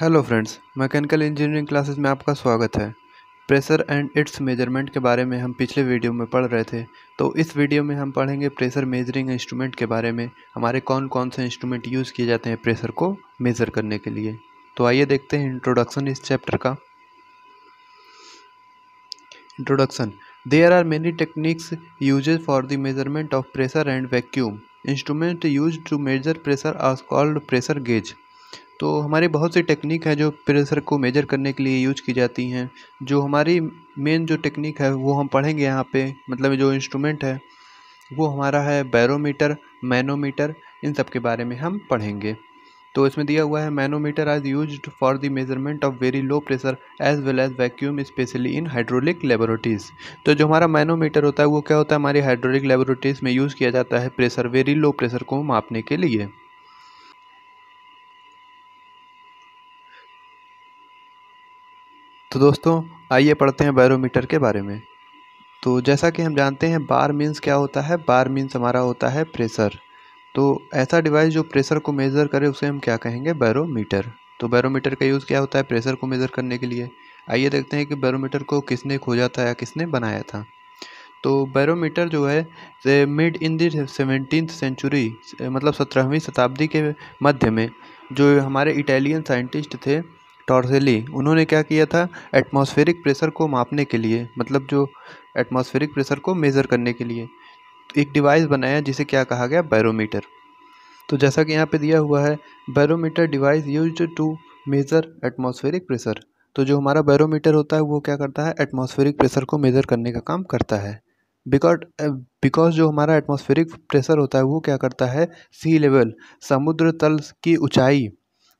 hello friends mechanical engineering classes में आपका स्वागत है प्रेशर एंड इट्स मेजरमेंट के बारे में हम पिछले वीडियो में पढ़ रहे थे तो इस वीडियो में हम पढ़ेंगे प्रेशर मेजरिंग इंस्ट्रूमेंट के बारे में हमारे कौन कौन से इंस्ट्रूमेंट यूज़ किए जाते हैं प्रेशर को मेज़र करने के लिए तो आइए देखते हैं इंट्रोडक्शन इस चैप्टर का introduction there are many techniques use for the measurement of pressure and vacuum instrument use to measure pressure as called pressure gauge तो हमारे बहुत सी टेक्निक हैं जो प्रेशर को मेजर करने के लिए यूज की जाती हैं जो हमारी मेन जो टेक्निक है वो हम पढ़ेंगे यहाँ पे मतलब जो इंस्ट्रूमेंट है वो हमारा है बैरोमीटर मैनोमीटर इन सब के बारे में हम पढ़ेंगे तो इसमें दिया हुआ है manometer as use for the measurement of very low pressure as well as vacuum specially in hydraulic laboratories तो जो हमारा मैनोमीटर होता है वो क्या होता है हमारी हाइड्रोलिक लेबोरेटरीज में यूज़ किया जाता है प्रेशर वेरी लो प्रेशर को मापने के लिए तो दोस्तों आइए पढ़ते हैं बैरोमीटर के बारे में तो जैसा कि हम जानते हैं बार मीन्स क्या होता है बार मीन्स हमारा होता है प्रेशर तो ऐसा डिवाइस जो प्रेशर को मेज़र करे उसे हम क्या कहेंगे बैरोमीटर तो बैरोमीटर का यूज़ क्या होता है प्रेशर को मेज़र करने के लिए आइए देखते हैं कि बैरोमीटर को किसने खोजा था या किसने बनाया था तो बैरोमीटर जो है made in the seventeen century मतलब सत्रहवीं शताब्दी के मध्य में जो हमारे इटालियन साइंटिस्ट थे टॉर्सेली उन्होंने क्या किया था एटमॉस्फेरिक प्रेशर को मापने के लिए मतलब जो एटमॉस्फेरिक प्रेशर को मेज़र करने के लिए एक डिवाइस बनाया जिसे क्या कहा गया बैरोमीटर तो जैसा कि यहाँ पे दिया हुआ है barometer device use to measure atmospheric pressure तो जो हमारा बैरोमीटर होता है वो क्या करता है एटमॉस्फेरिक प्रेशर को मेज़र करने का काम करता है बिकॉज बिकॉज जो हमारा एटमॉस्फेरिक प्रेशर होता है वो क्या करता है सी लेवल समुद्र तल की ऊंचाई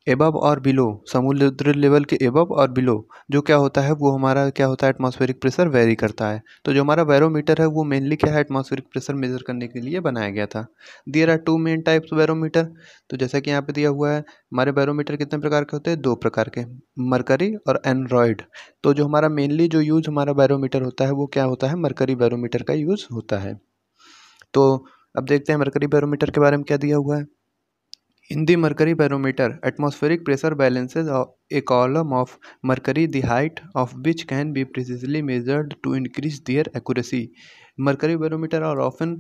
एबव और बिलो समुद्र लेवल के एबव और बिलो जो क्या होता है वो हमारा क्या होता है एटमॉस्फेरिक प्रेशर वेरी करता है तो जो हमारा बैरोमीटर है वो मेनली क्या है एटमॉस्फेरिक प्रेशर मेजर करने के लिए बनाया गया था there are two main types barometer तो जैसा कि यहाँ पे दिया हुआ है हमारे बैरोमीटर कितने प्रकार के होते हैं दो प्रकार के मरकरी और एंड्रॉयड तो जो हमारा मेनली जो यूज़ हमारा बैरोमीटर होता है वो क्या होता है मरकरी बैरोमीटर का यूज़ होता है तो अब देखते हैं मरकरी बैरोमीटर के बारे में क्या दिया हुआ है in the mercury barometer atmospheric pressure balances a column of mercury the height of which can be precisely measured to increase their accuracy mercury barometer are often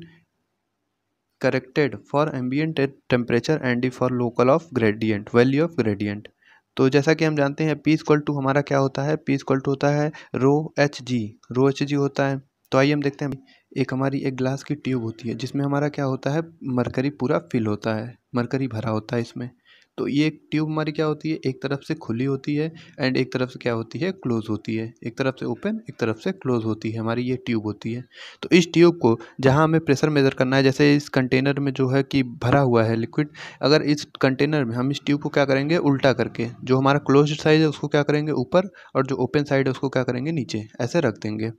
corrected for ambient at temperature and the for local of gradient value of gradient तो जैसा कि हम जानते हैं piece क्वल to हमारा क्या होता है पीस क्वल टू होता है रो एच जी रो एच जी होता है तो आइए हम देखते हैं एक हमारी एक ग्लास की ट्यूब होती है जिसमें हमारा क्या होता है मरकरी पूरा फिल होता है मरकरी भरा होता है इसमें तो ये एक ट्यूब हमारी क्या होती है एक तरफ से खुली होती है एंड एक तरफ से क्या होती है क्लोज़ होती है एक तरफ से ओपन एक तरफ से क्लोज़ होती है हमारी ये ट्यूब होती है तो इस ट्यूब को जहाँ हमें प्रेशर मेज़र करना है जैसे इस कंटेनर में जो है कि भरा हुआ है लिक्विड अगर इस कंटेनर में हम इस ट्यूब को क्या करेंगे उल्टा करके जो हमारा क्लोज साइड है उसको क्या करेंगे ऊपर और जो ओपन साइड है उसको क्या करेंगे नीचे ऐसे रख देंगे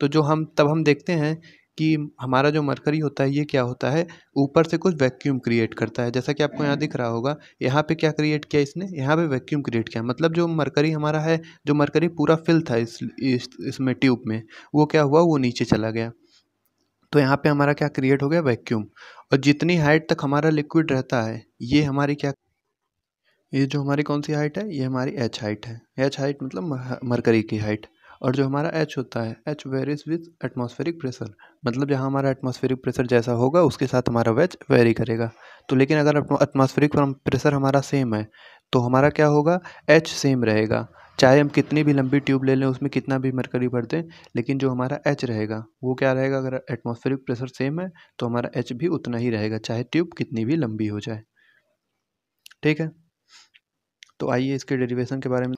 तो जो हम तब हम देखते हैं कि हमारा जो मरकरी होता है ये क्या होता है ऊपर से कुछ वैक्यूम क्रिएट करता है जैसा कि आपको यहाँ दिख रहा होगा यहाँ पे क्या क्रिएट किया इसने यहाँ पे वैक्यूम क्रिएट किया मतलब जो मरकरी हमारा है जो मरकरी पूरा फिल था इस इसमें इस ट्यूब में वो क्या हुआ वो नीचे चला गया तो यहाँ पर हमारा क्या क्रिएट हो गया वैक्यूम और जितनी हाइट तक हमारा लिक्विड रहता है ये हमारी क्या ये जो हमारी कौन सी हाइट है ये हमारी एच हाइट है एच हाइट मतलब मरकरी की हाइट और जो हमारा एच होता है H varies with atmospheric pressure मतलब जहाँ हमारा एटमॉस्फेरिक प्रेशर जैसा होगा उसके साथ हमारा वेच वेरी करेगा तो लेकिन अगर एटमॉस्फेरिक प्रेशर हमारा सेम है तो हमारा क्या होगा एच सेम रहेगा चाहे हम कितनी भी लंबी ट्यूब ले लें उसमें कितना भी मरकरी भर दें लेकिन जो हमारा एच रहेगा वो क्या रहेगा अगर एटमॉस्फेरिक प्रेशर सेम है तो हमारा एच भी उतना ही रहेगा चाहे ट्यूब कितनी भी लंबी हो जाए ठीक है तो आइए इसके डेरिवेशन के बारे में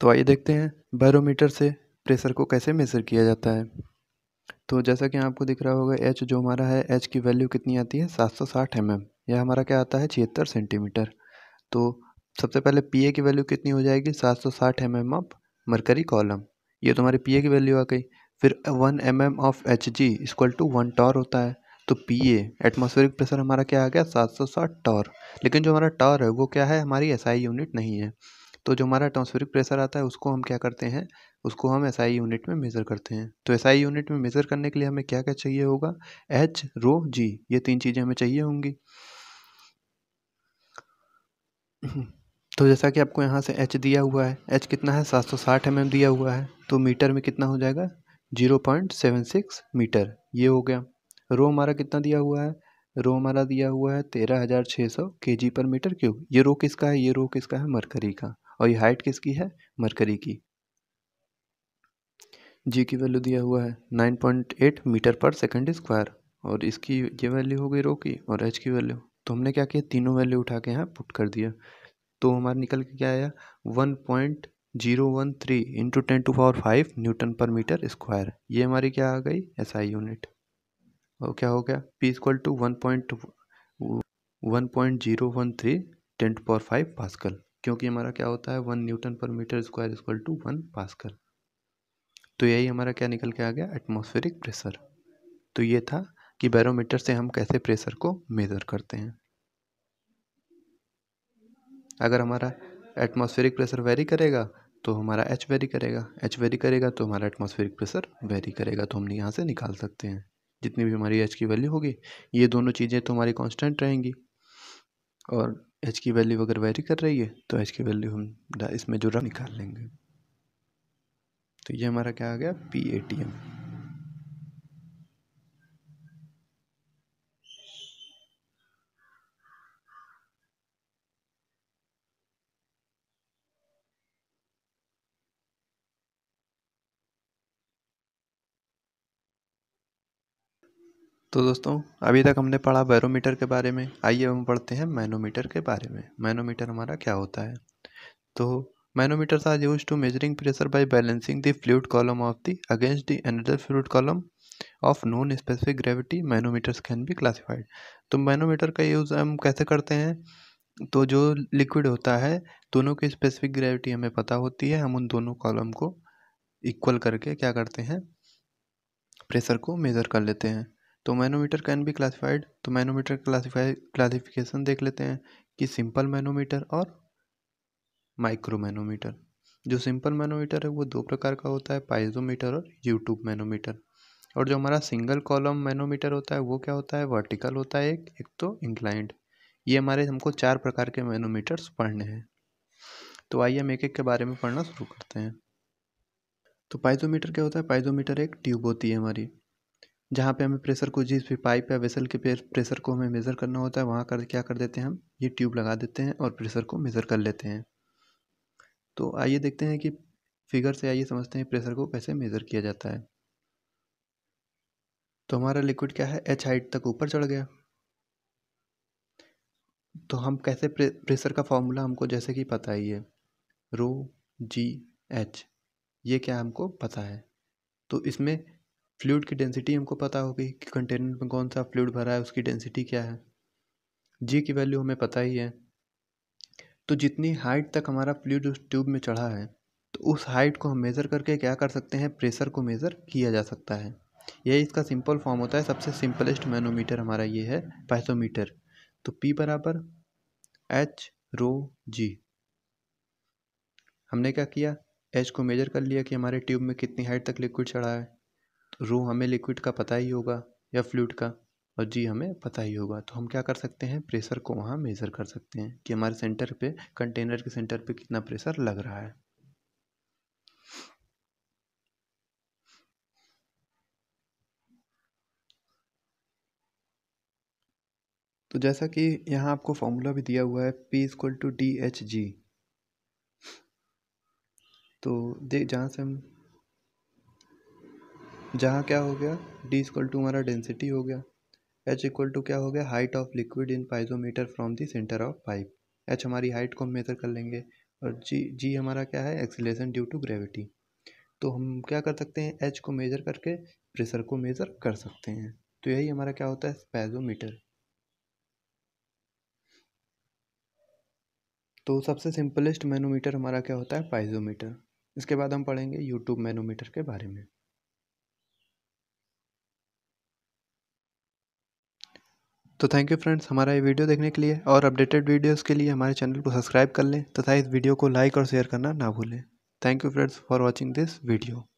तो आइए देखते हैं बैरोमीटर से प्रेशर को कैसे मेज़र किया जाता है तो जैसा कि आपको दिख रहा होगा एच जो हमारा है एच की वैल्यू कितनी आती है सात सौ साठ एम एम यह हमारा क्या आता है छिहत्तर सेंटीमीटर तो सबसे पहले पी ए की वैल्यू कितनी हो जाएगी सात सौ साठ M M of mercury column ये तुम्हारी तो पी ए की वैल्यू आ गई फिर one M M of H G equal to one torr होता है तो पी एटमॉस्फेरिक प्रेशर हमारा क्या आ गया सात सौ साठ टॉर लेकिन जो हमारा टॉर है वो क्या है हमारी एस आई यूनिट नहीं है तो जो हमारा ट्रांसफेरिक प्रेशर आता है उसको हम क्या करते हैं उसको हम एसआई यूनिट में मेज़र करते हैं तो एसआई यूनिट में मेज़र करने के लिए हमें क्या क्या चाहिए होगा एच रो जी ये तीन चीज़ें हमें चाहिए होंगी तो जैसा कि आपको यहाँ से एच दिया हुआ है एच कितना है सात सौ साठ एम एम दिया हुआ है तो मीटर में कितना हो जाएगा zero point seven six metre ये हो गया रो हमारा कितना दिया हुआ है रो हमारा दिया हुआ है तेरह हज़ार छः सौ के जी पर मीटर क्यूब ये रो किसका है ये रो किसका है मरकरी का और ये हाइट किसकी है मरकरी की जी की वैल्यू दिया हुआ है नाइन पॉइंट एट मीटर पर सेकेंड स्क्वायर और इसकी ये वैल्यू हो गई रो की और एच की वैल्यू तो हमने क्या किया तीनों वैल्यू उठा के यहाँ पुट कर दिया तो हमारा निकल के क्या आया one point zero one three into ten to power five newton पर मीटर स्क्वायर ये हमारी क्या आ गई एस आई यूनिट और क्या हो गया P equal to one point one point zero one three ten to power five pascal क्योंकि हमारा क्या होता है वन न्यूटन पर metre square equal to one pascal तो यही हमारा क्या निकल के आ गया एटमॉस्फेरिक प्रेशर तो ये था कि बैरोमीटर से हम कैसे प्रेशर को मेज़र करते हैं अगर हमारा एटमॉस्फेरिक प्रेशर वेरी करेगा तो हमारा एच वेरी करेगा एच वेरी करेगा तो हमारा एटमॉस्फेरिक प्रेशर वेरी करेगा तो हम यहाँ से निकाल सकते हैं जितनी भी हमारी एच की वैल्यू होगी ये दोनों चीज़ें तो हमारी कांस्टेंट रहेंगी और एच की वैल्यू अगर वेरी कर रही है तो एच की वैल्यू हम इसमें जो रफ निकाल लेंगे तो ये हमारा क्या आ गया पी ए टी एम तो दोस्तों अभी तक हमने पढ़ा बैरोमीटर के बारे में आइए हम पढ़ते हैं मैनोमीटर के बारे में मैनोमीटर हमारा क्या होता है तो manometer are use to measuring pressure by balancing the fluid column of the against the another fluid column of non specific gravity manometers can be classified तो मैनोमीटर का यूज़ हम कैसे करते हैं तो जो लिक्विड होता है दोनों की स्पेसिफिक ग्रेविटी हमें पता होती है हम उन दोनों कॉलम को इक्वल करके क्या करते हैं प्रेशर को मेज़र कर लेते हैं तो मैनोमीटर कैन बी क्लासिफाइड तो मैनोमीटर क्लासीफाई क्लासिफिकेशन देख लेते हैं कि सिंपल मैनोमीटर और माइक्रो मैनोमीटर जो सिंपल मैनोमीटर है वो दो प्रकार का होता है पाइजोमीटर और यूट्यूब मैनोमीटर और जो हमारा सिंगल कॉलम मैनोमीटर होता है वो क्या होता है वर्टिकल होता है एक एक तो इंक्लाइंड ये हमारे हमको चार प्रकार के मैनोमीटर्स पढ़ने हैं तो आइए हम एक एक के बारे में पढ़ना शुरू करते हैं तो पाइजोमीटर क्या होता है पाइजोमीटर एक ट्यूब होती है हमारी जहाँ पे हमें प्रेशर को जिस भी पाइप या वेसल के प्रेशर को हमें मेज़र करना होता है वहाँ कर क्या कर देते हैं हम ये ट्यूब लगा देते हैं और प्रेशर को मेज़र कर लेते हैं तो आइए देखते हैं कि फिगर से आइए समझते हैं प्रेशर को कैसे मेज़र किया जाता है तो हमारा लिक्विड क्या है एच हाइट तक ऊपर चढ़ गया तो हम कैसे प्रेशर का फॉर्मूला हमको जैसे कि पता ही है रो जी एच ये क्या हमको पता है तो इसमें फ्लूड की डेंसिटी हमको पता होगी कि कंटेनर में कौन सा फ्लूड भरा है उसकी डेंसिटी क्या है जी की वैल्यू हमें पता ही है तो जितनी हाइट तक हमारा फ्लूड उस ट्यूब में चढ़ा है तो उस हाइट को हम मेज़र करके क्या कर सकते हैं प्रेशर को मेज़र किया जा सकता है यह इसका सिंपल फॉर्म होता है सबसे सिंपलेस्ट मैनोमीटर हमारा ये है पैथोमीटर तो पी बराबर एच रो जी हमने क्या किया एच को मेजर कर लिया कि हमारे ट्यूब में कितनी हाइट तक लिक्विड चढ़ा है रो हमें लिक्विड का पता ही होगा या फ्लूड का और जी हमें पता ही होगा तो हम क्या कर सकते हैं प्रेशर को वहाँ मेज़र कर सकते हैं कि हमारे सेंटर पे कंटेनर के सेंटर पे कितना प्रेशर लग रहा है तो जैसा कि यहाँ आपको फॉर्मूला भी दिया हुआ है P equal to D H G तो देख जहाँ से हम जहाँ क्या हो गया d इक्वल टू हमारा डेंसिटी हो गया h इक्वल टू क्या हो गया height of liquid in piezometer from the centre of pipe h हमारी हाइट को हम मेज़र कर लेंगे और g g हमारा क्या है एक्सीलेशन ड्यू टू ग्रेविटी तो हम क्या कर सकते हैं एच को मेज़र करके प्रेशर को मेज़र कर सकते हैं तो यही हमारा क्या होता है पाइजोमीटर तो सबसे सिंपलेस्ट मैनोमीटर हमारा क्या होता है पाइजोमीटर इसके बाद हम पढ़ेंगे यूट्यूब मैनोमीटर के बारे में तो थैंक यू फ्रेंड्स हमारा ये वीडियो देखने के लिए और अपडेटेड वीडियोज़ के लिए हमारे चैनल को सब्सक्राइब कर लें तथा इस वीडियो को लाइक और शेयर करना ना भूलें thank you friends for watching this video